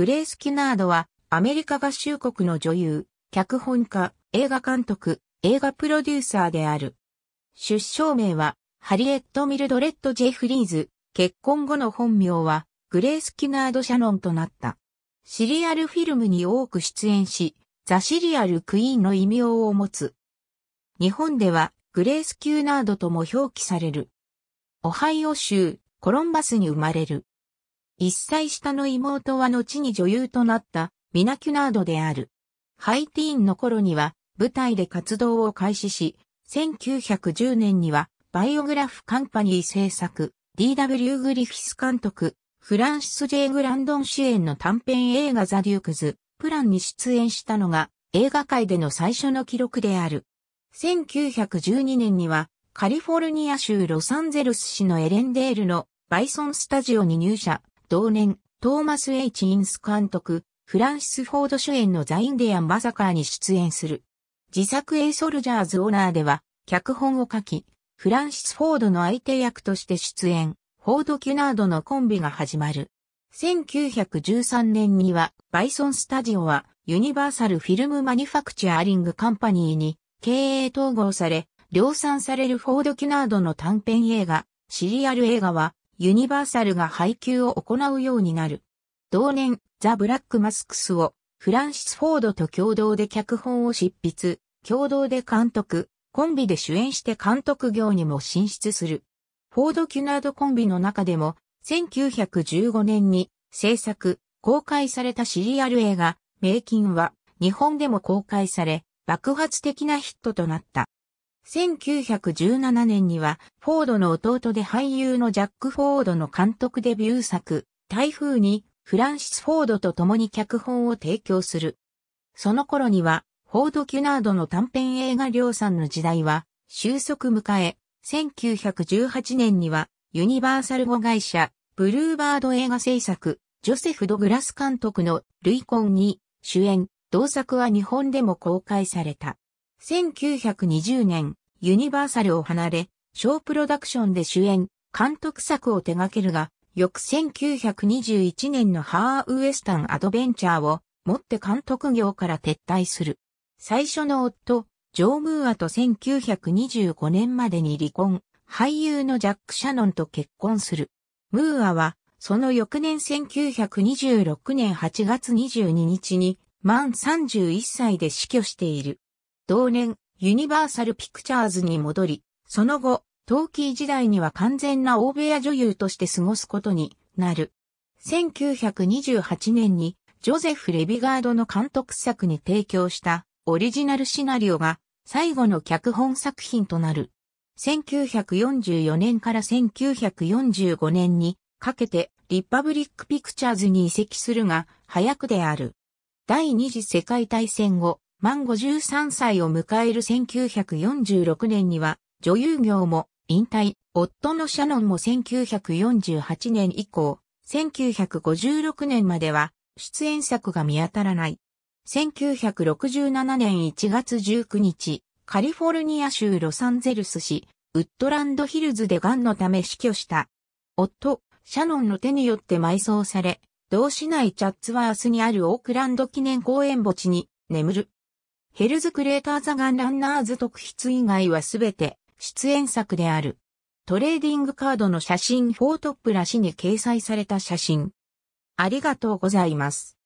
グレース・キナードは、アメリカ合衆国の女優、脚本家、映画監督、映画プロデューサーである。出生名は、ハリエット・ミルドレッド・ジェフリーズ。結婚後の本名は、グレース・キナード・シャノンとなった。シリアルフィルムに多く出演し、ザ・シリアル・クイーンの異名を持つ。日本では、グレース・キューナードとも表記される。オハイオ州、コロンバスに生まれる。一歳下の妹は後に女優となったミナ・キュナードである。ハイティーンの頃には舞台で活動を開始し、1910年にはバイオグラフカンパニー制作 D.W. グリフィス監督、フランシス・ジェイグランドン主演の短編映画ザ・デュークズ、プランに出演したのが映画界での最初の記録である。1912年にはカリフォルニア州ロサンゼルス市のエレンデールのバイソンスタジオに入社、同年、トーマス・エイチ・インス監督、フランシス・フォード主演のザ・インディアン・マサカーに出演する。自作 A ソルジャーズ・オーナーでは、脚本を書き、フランシス・フォードの相手役として出演、フォード・キュナードのコンビが始まる。1913年には、バイソン・スタジオは、ユニバーサル・フィルム・マニュファクチャーリング・カンパニーに、経営統合され、量産されるフォード・キュナードの短編映画、シリアル映画は、ユニバーサルが配給を行うようになる。同年、ザ・ブラック・マスクスをフランシス・フォードと共同で脚本を執筆、共同で監督、コンビで主演して監督業にも進出する。フォード・キュナードコンビの中でも、1915年に制作、公開されたシリアル映画、名金は日本でも公開され、爆発的なヒットとなった。1917年には、フォードの弟で俳優のジャック・フォードの監督デビュー作、台風に、フランシス・フォードと共に脚本を提供する。その頃には、フォード・キュナードの短編映画量産の時代は、収束迎え、1918年には、ユニバーサル語会社、ブルーバード映画制作、ジョセフ・ド・グラス監督の、ルイコンに、主演、同作は日本でも公開された。1920年、ユニバーサルを離れ、小プロダクションで主演、監督作を手掛けるが、翌1921年のハーウエスタンアドベンチャーを持って監督業から撤退する。最初の夫、ジョー・ムーアと1925年までに離婚、俳優のジャック・シャノンと結婚する。ムーアは、その翌年1926年8月22日に、満31歳で死去している。同年、ユニバーサルピクチャーズに戻り、その後、トーキー時代には完全な大部屋女優として過ごすことになる。1928年に、ジョゼフ・レビガードの監督作に提供したオリジナルシナリオが最後の脚本作品となる。1944年から1945年にかけてリパブリックピクチャーズに移籍するが早くである。第二次世界大戦後、満53歳を迎える1946年には、女優業も引退、夫のシャノンも1948年以降、1956年までは出演作が見当たらない。1967年1月19日、カリフォルニア州ロサンゼルス市、ウッドランドヒルズで癌のため死去した。夫、シャノンの手によって埋葬され、同市内チャッツワースにあるオークランド記念公園墓地に眠る。ヘルズ・クレーター・ザ・ガン・ランナーズ特筆以外はすべて出演作である。トレーディングカードの写真フォートップらしに掲載された写真。ありがとうございます。